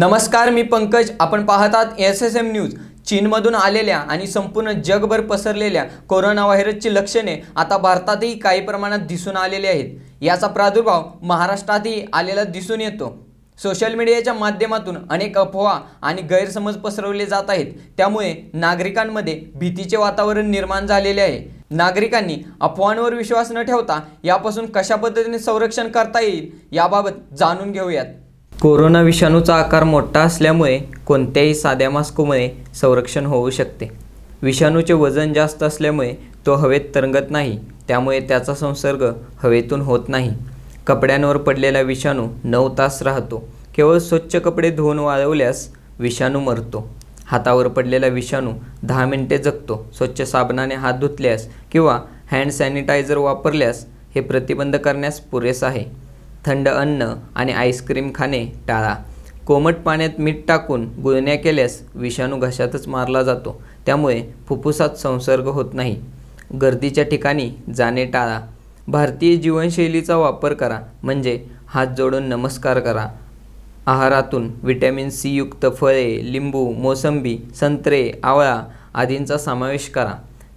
नमस्कार मी पंकज आपण पाहतात एस एस एम न्यूज चीनमधून आलेल्या आणि संपूर्ण जगभर पसरलेल्या कोरोना व्हायरसची लक्षणे आता भारतातही काही प्रमाणात दिसून आलेली आहेत याचा प्रादुर्भाव महाराष्ट्रातही आलेला दिसून येतो सोशल मीडियाच्या माध्यमातून अनेक अफवा आणि गैरसमज पसरवले जात आहेत त्यामुळे नागरिकांमध्ये भीतीचे वातावरण निर्माण झालेले आहे नागरिकांनी अफवांवर विश्वास न ठेवता यापासून कशा पद्धतीने संरक्षण करता येईल याबाबत जाणून घेऊयात कोरोना विषाणूचा आकार मोठा असल्यामुळे कोणत्याही साध्या मास्कमुळे संरक्षण होऊ शकते विषाणूचे वजन जास्त असल्यामुळे तो हवेत तरंगत नाही त्यामुळे त्याचा संसर्ग हवेतून होत नाही कपड्यांवर पडलेला विषाणू नऊ तास राहतो केवळ स्वच्छ कपडे धुवून वाळवल्यास विषाणू मरतो हातावर पडलेला विषाणू दहा मिनटे जगतो स्वच्छ साबणाने हात धुतल्यास किंवा हँड सॅनिटायझर वापरल्यास हे प्रतिबंध करण्यास पुरेसं आहे थंड अन्न आणि आईस्क्रीम खाणे टाळा कोमट पाण्यात मीठ टाकून गुळण्या केल्यास विषाणू घशातच मारला जातो त्यामुळे फुफ्फुसात संसर्ग होत नाही गर्दीच्या ठिकाणी जाणे टाळा भारतीय जीवनशैलीचा वापर करा म्हणजे हात जोडून नमस्कार करा आहारातून व्हिटॅमिन सी युक्त फळे लिंबू मोसंबी संत्रे आवळा आदींचा समावेश करा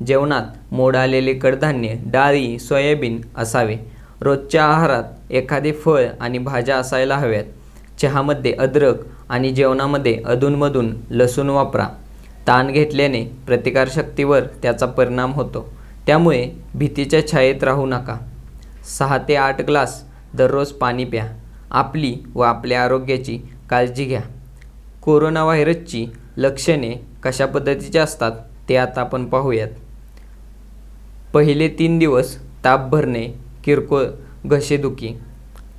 जेवणात मोड आलेले कडधान्य डाळी सोयाबीन असावे रोजच्या आहारात एखादे फळ आणि भाज्या असायला हव्यात चहामध्ये अद्रक आणि जेवणामध्ये अधूनमधून लसूण वापरा ताण घेतल्याने प्रतिकारशक्तीवर त्याचा परिणाम होतो त्यामुळे भीतीच्या छायेत राहू नका सहा ते आठ ग्लास दररोज पाणी प्या आपली व आपल्या आरोग्याची काळजी घ्या कोरोना व्हायरसची लक्षणे कशा पद्धतीची असतात ते आता आपण पाहूयात पहिले तीन दिवस ताप भरणे किरकोळ घसेदुखी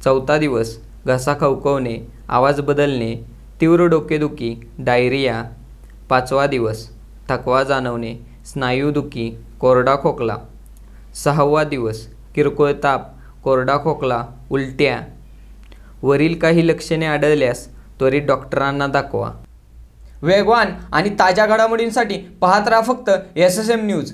चौथा दिवस घसा खवखवणे आवाज बदलणे तीव्र डोकेदुखी डायरिया पाचवा दिवस थकवा जाणवणे स्नायूदुखी कोरडा खोकला सहावा दिवस किरकोळ ताप कोरडा खोकला उलट्या वरील काही लक्षणे आढळल्यास त्वरित डॉक्टरांना दाखवा वेगवान आणि ताज्या घडामोडींसाठी पाहत राहा फक्त एस एस एम न्यूज